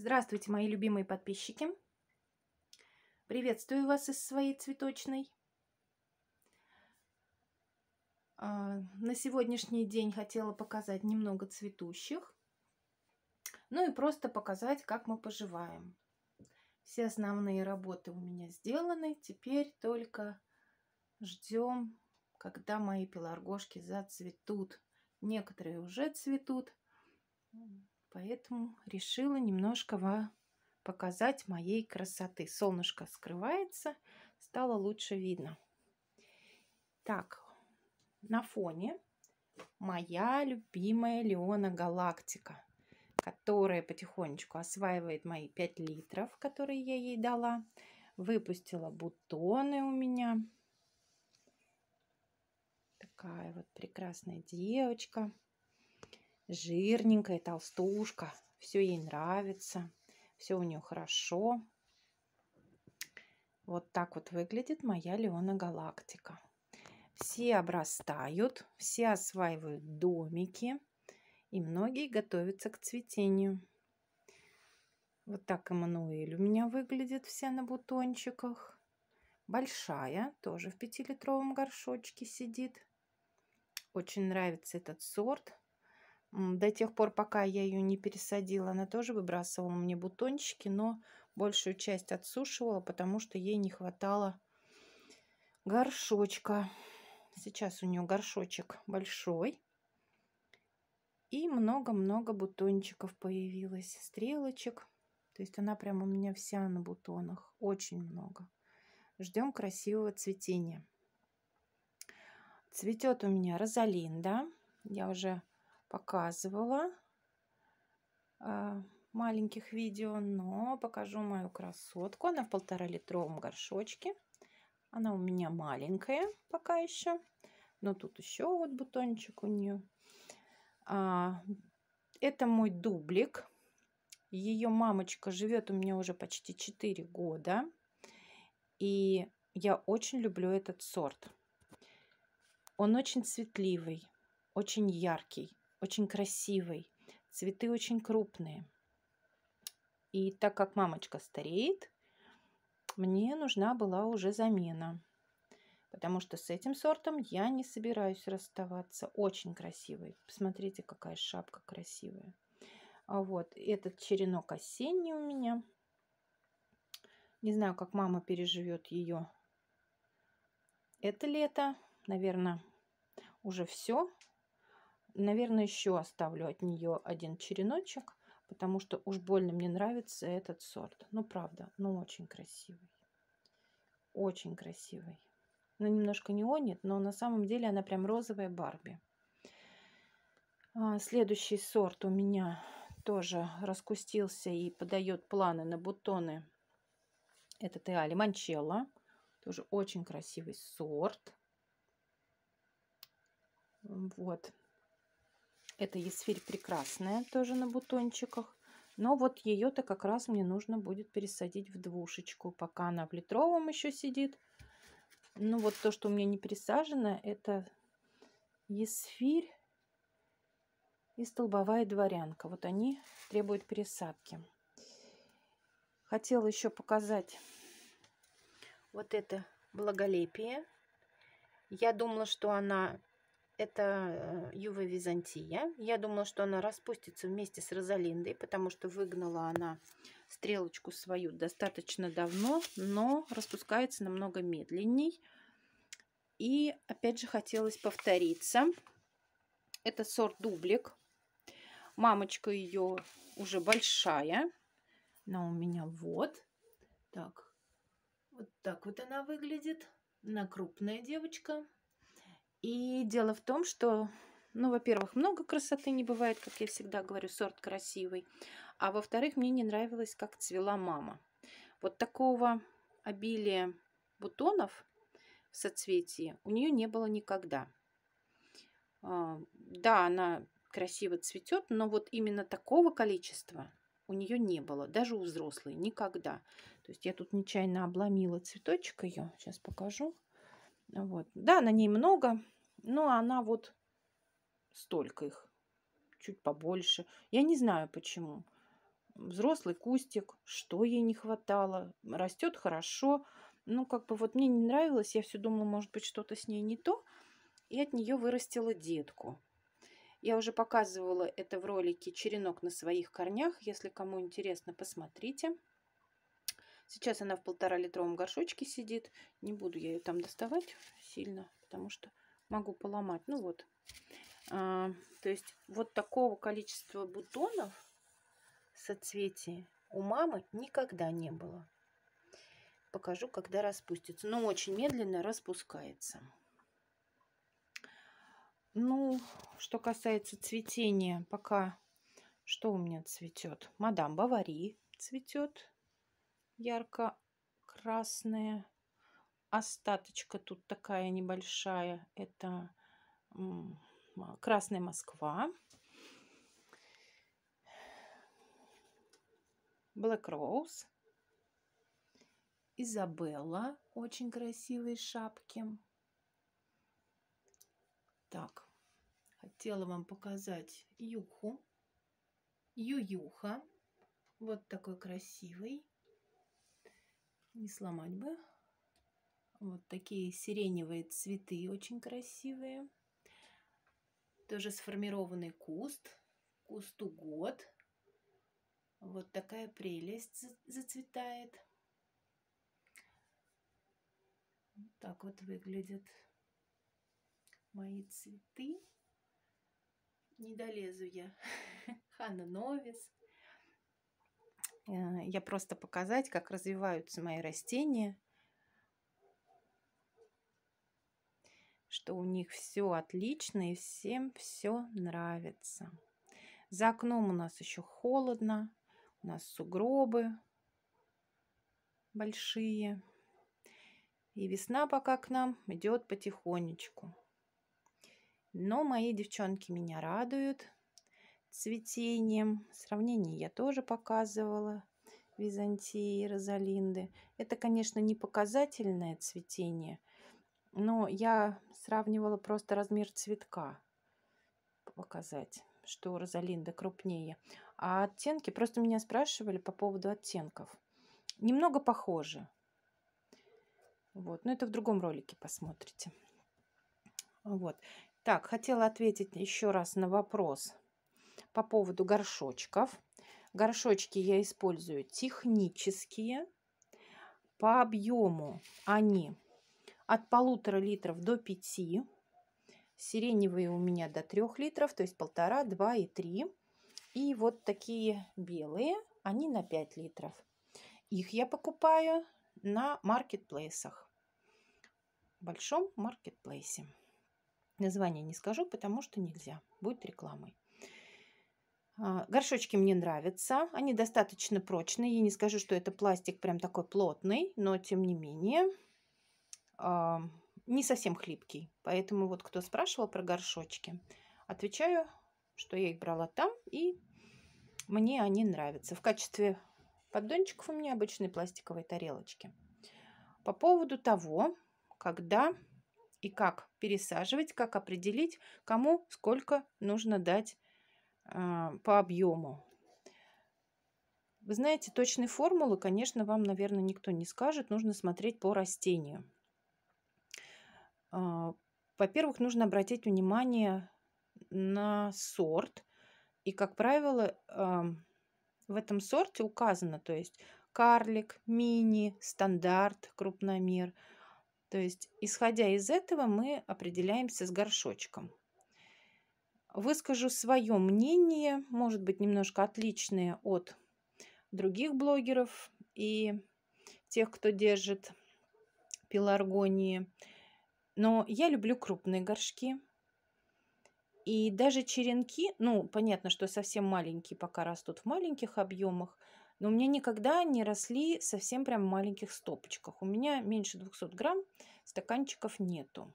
Здравствуйте, мои любимые подписчики! Приветствую вас из своей цветочной. А, на сегодняшний день хотела показать немного цветущих. Ну и просто показать, как мы поживаем. Все основные работы у меня сделаны. Теперь только ждем, когда мои пеларгошки зацветут. Некоторые уже цветут. Поэтому решила немножко вам показать моей красоты. Солнышко скрывается, стало лучше видно. Так, на фоне моя любимая Леона Галактика, которая потихонечку осваивает мои 5 литров, которые я ей дала. Выпустила бутоны у меня. Такая вот прекрасная девочка жирненькая толстушка. Все ей нравится, все у нее хорошо. Вот так вот выглядит моя Леона Галактика. Все обрастают, все осваивают домики, и многие готовятся к цветению. Вот так Эммануэль у меня выглядит все на бутончиках. Большая, тоже в пятилитровом горшочке сидит. Очень нравится этот сорт. До тех пор, пока я ее не пересадила, она тоже выбрасывала мне бутончики, но большую часть отсушивала, потому что ей не хватало горшочка. Сейчас у нее горшочек большой. И много-много бутончиков появилось, стрелочек. То есть она прям у меня вся на бутонах, очень много. Ждем красивого цветения. Цветет у меня розалин, да? Я уже показывала а, маленьких видео, но покажу мою красотку. Она в полтора литровом горшочке. Она у меня маленькая пока еще. Но тут еще вот бутончик у нее. А, это мой дублик. Ее мамочка живет у меня уже почти 4 года. И я очень люблю этот сорт. Он очень светливый, очень яркий очень красивый, цветы очень крупные. И так как мамочка стареет, мне нужна была уже замена, потому что с этим сортом я не собираюсь расставаться. Очень красивый. Посмотрите, какая шапка красивая. А вот этот черенок осенний у меня. Не знаю, как мама переживет ее это лето. Наверное, уже все. Наверное, еще оставлю от нее один череночек, потому что уж больно мне нравится этот сорт. Ну, правда, ну очень красивый. Очень красивый. Ну, немножко неонит, но на самом деле она прям розовая Барби. А, следующий сорт у меня тоже раскустился и подает планы на бутоны. Это Теали Манчелла. Тоже очень красивый сорт. Вот. Это есфирь прекрасная, тоже на бутончиках. Но вот ее-то как раз мне нужно будет пересадить в двушечку, пока она в литровом еще сидит. Ну вот то, что у меня не пересажено, это есфирь и столбовая дворянка. Вот они требуют пересадки. Хотела еще показать вот это благолепие. Я думала, что она это э, Юва Византия. Я думала, что она распустится вместе с Розалиндой, потому что выгнала она стрелочку свою достаточно давно, но распускается намного медленней. И опять же хотелось повториться. Это сорт Дублик. Мамочка ее уже большая. Она у меня вот. Так. Вот так вот она выглядит. Она крупная девочка. И дело в том, что, ну, во-первых, много красоты не бывает, как я всегда говорю, сорт красивый. А во-вторых, мне не нравилось, как цвела мама. Вот такого обилия бутонов в соцветии у нее не было никогда. А, да, она красиво цветет, но вот именно такого количества у нее не было, даже у взрослой, никогда. То есть я тут нечаянно обломила цветочек ее, сейчас покажу. Вот. Да, на ней много, но она вот столько их, чуть побольше. Я не знаю почему. Взрослый кустик, что ей не хватало, растет хорошо. Ну, как бы вот мне не нравилось, я все думала, может быть, что-то с ней не то. И от нее вырастила детку. Я уже показывала это в ролике «Черенок на своих корнях». Если кому интересно, посмотрите. Сейчас она в полтора литровом горшочке сидит. Не буду я ее там доставать сильно, потому что могу поломать. Ну вот. А, то есть вот такого количества бутонов соцветий у мамы никогда не было. Покажу, когда распустится. Но очень медленно распускается. Ну, что касается цветения, пока что у меня цветет? Мадам Бавари цветет ярко-красные. Остаточка тут такая небольшая. Это красная Москва. Black Rose. Изабелла. Очень красивые шапки. Так, хотела вам показать юху. Ююха. Вот такой красивый не сломать бы. Вот такие сиреневые цветы очень красивые. Тоже сформированный куст. Кусту год. Вот такая прелесть зацветает. так вот выглядят мои цветы. Не долезу я. Хана Новис. Э, я просто показать, как развиваются мои растения, что у них все отлично и всем все нравится. За окном у нас еще холодно, у нас сугробы большие. И весна пока к нам идет потихонечку. Но мои девчонки меня радуют цветением. Сравнение я тоже показывала. Византии и Розалинды. Это, конечно, не показательное цветение, но я сравнивала просто размер цветка показать, что Розалинда крупнее. А оттенки, просто меня спрашивали по поводу оттенков. Немного похожи. Вот, но это в другом ролике посмотрите. Вот. Так, хотела ответить еще раз на вопрос – по поводу горшочков. Горшочки я использую технические. По объему они от полутора литров до 5. Сиреневые у меня до 3 литров, то есть полтора, два и три. И вот такие белые, они на 5 литров. Их я покупаю на маркетплейсах. Большом маркетплейсе. Название не скажу, потому что нельзя. Будет рекламой. А, горшочки мне нравятся, они достаточно прочные. Я не скажу, что это пластик прям такой плотный, но тем не менее а, не совсем хлипкий. Поэтому вот кто спрашивал про горшочки, отвечаю, что я их брала там, и мне они нравятся. В качестве поддончиков у меня обычные пластиковые тарелочки. По поводу того, когда и как пересаживать, как определить, кому сколько нужно дать а, по объему. Вы знаете, точные формулы, конечно, вам, наверное, никто не скажет. Нужно смотреть по растению. А, во-первых, нужно обратить внимание на сорт. И, как правило, а, в этом сорте указано, то есть карлик, мини, стандарт, крупномер. То есть, исходя из этого, мы определяемся с горшочком выскажу свое мнение, может быть, немножко отличное от других блогеров и тех, кто держит пеларгонии. Но я люблю крупные горшки. И даже черенки, ну, понятно, что совсем маленькие пока растут в маленьких объемах, но у меня никогда не росли совсем прям в маленьких стопочках. У меня меньше 200 грамм, стаканчиков нету.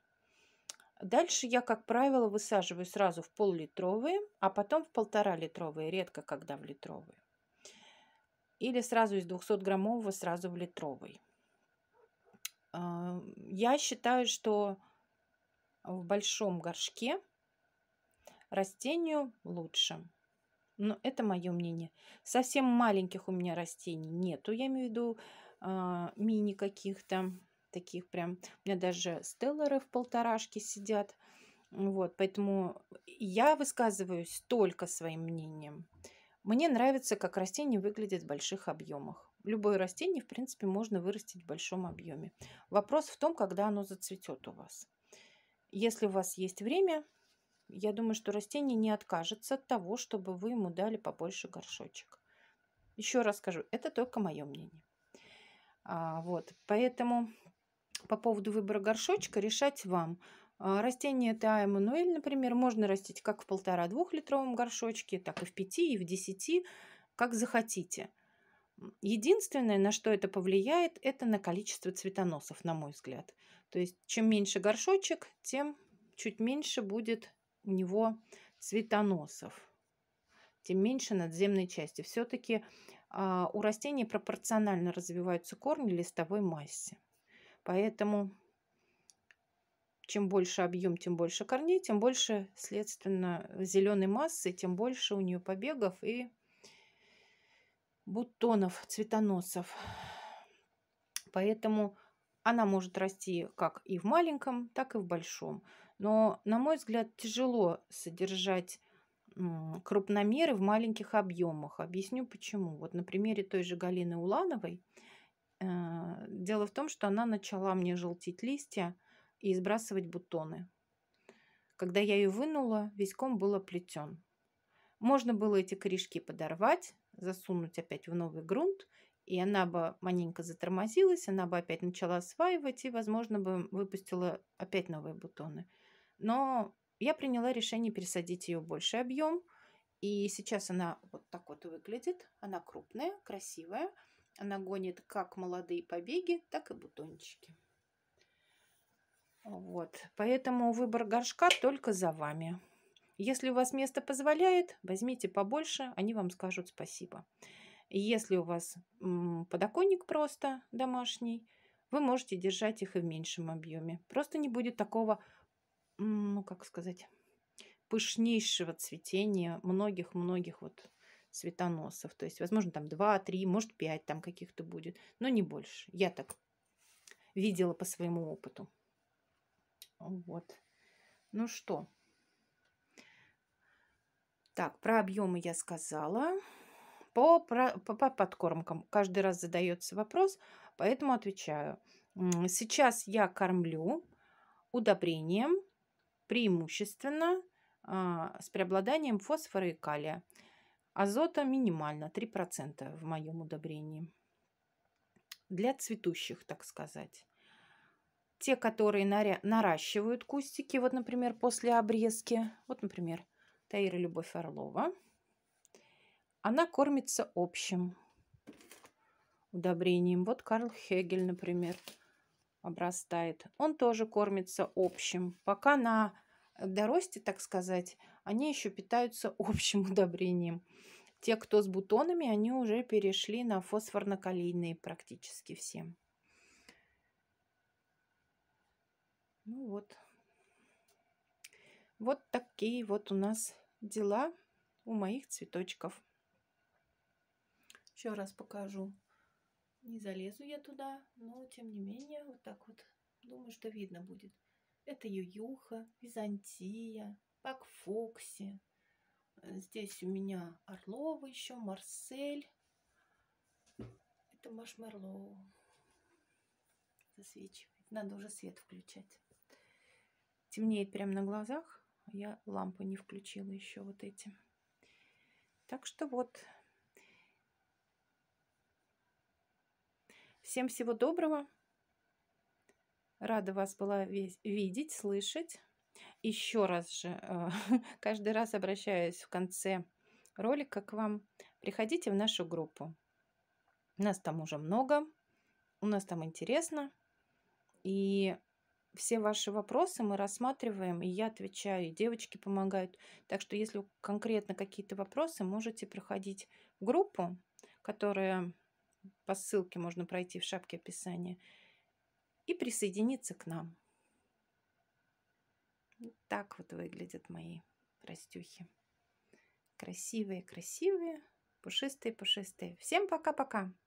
Дальше я, как правило, высаживаю сразу в пол-литровые, а потом в полтора-литровые, редко когда в литровые. Или сразу из 200-граммового сразу в литровый. Я считаю, что в большом горшке растению лучше. Но это мое мнение. Совсем маленьких у меня растений нету, я имею в виду а, мини каких-то таких прям, у меня даже стеллеры в полторашке сидят. Вот, поэтому я высказываюсь только своим мнением. Мне нравится, как растение выглядит в больших объемах. Любое растение, в принципе, можно вырастить в большом объеме. Вопрос в том, когда оно зацветет у вас. Если у вас есть время, я думаю, что растение не откажется от того, чтобы вы ему дали побольше горшочек. Еще раз скажу, это только мое мнение. А, вот, поэтому по поводу выбора горшочка решать вам. А, растение ТА Эммануэль, например, можно растить как в полтора 2 литровом горшочке, так и в 5, и в 10, как захотите. Единственное, на что это повлияет, это на количество цветоносов, на мой взгляд. То есть, чем меньше горшочек, тем чуть меньше будет у него цветоносов, тем меньше надземной части. Все-таки э, а, у растений пропорционально развиваются корни листовой массе. Поэтому чем больше объем, тем больше корней, тем больше, следственно, зеленой массы, тем больше у нее побегов и бутонов, цветоносов. Поэтому она может расти как и в маленьком, так и в большом. Но, на мой взгляд, тяжело содержать крупномеры в маленьких объемах. Объясню почему. Вот на примере той же Галины Улановой – Э, дело в том, что она начала мне желтить листья и избрасывать бутоны. Когда я ее вынула, весь ком был оплетен. Можно было эти корешки подорвать, засунуть опять в новый грунт, и она бы маленько затормозилась, она бы опять начала осваивать и, возможно, бы выпустила опять новые бутоны. Но я приняла решение пересадить ее в больший объем, и сейчас она вот так вот выглядит. Она крупная, красивая она гонит как молодые побеги, так и бутончики. Вот, поэтому выбор горшка только за вами. Если у вас место позволяет, возьмите побольше, они вам скажут спасибо. Если у вас подоконник просто домашний, вы можете держать их и в меньшем объеме. Просто не будет такого, ну как сказать, пышнейшего цветения многих-многих вот светоносов. То есть, возможно, там 2, 3, может, 5 там каких-то будет, но не больше. Я так видела по своему опыту. Вот. Ну что. Так, про объемы я сказала. По, про, по, подкормкам каждый раз задается вопрос, поэтому отвечаю. Сейчас я кормлю удобрением преимущественно а, с преобладанием фосфора и калия. Азота минимально, 3% в моем удобрении. Для цветущих, так сказать. Те, которые наращивают кустики, вот, например, после обрезки. Вот, например, Таира Любовь Орлова. Она кормится общим удобрением. Вот Карл Хегель, например, обрастает. Он тоже кормится общим. Пока на до росте, так сказать, они еще питаются общим удобрением. Те, кто с бутонами, они уже перешли на фосфорно-калийные практически все. Ну вот. Вот такие вот у нас дела у моих цветочков. Еще раз покажу. Не залезу я туда, но тем не менее вот так вот. Думаю, что видно будет. Это Ююха, Византия, Пак Фокси. Э, здесь у меня Орлова еще, Марсель. Это Машмерлоу. Засвечивает. Надо уже свет включать. Темнеет прямо на глазах. А я лампу не включила еще вот эти. Так что вот. Всем всего доброго. Рада вас была видеть, слышать. Еще раз же, э, каждый раз обращаюсь в конце ролика к вам. Приходите в нашу группу. Нас там уже много, у нас там интересно. И все ваши вопросы мы рассматриваем, и я отвечаю, и девочки помогают. Так что если конкретно какие-то вопросы, можете проходить в группу, которая по ссылке можно пройти в шапке описания и присоединиться к нам. Вот так вот выглядят мои растюхи. Красивые-красивые, пушистые-пушистые. Всем пока-пока!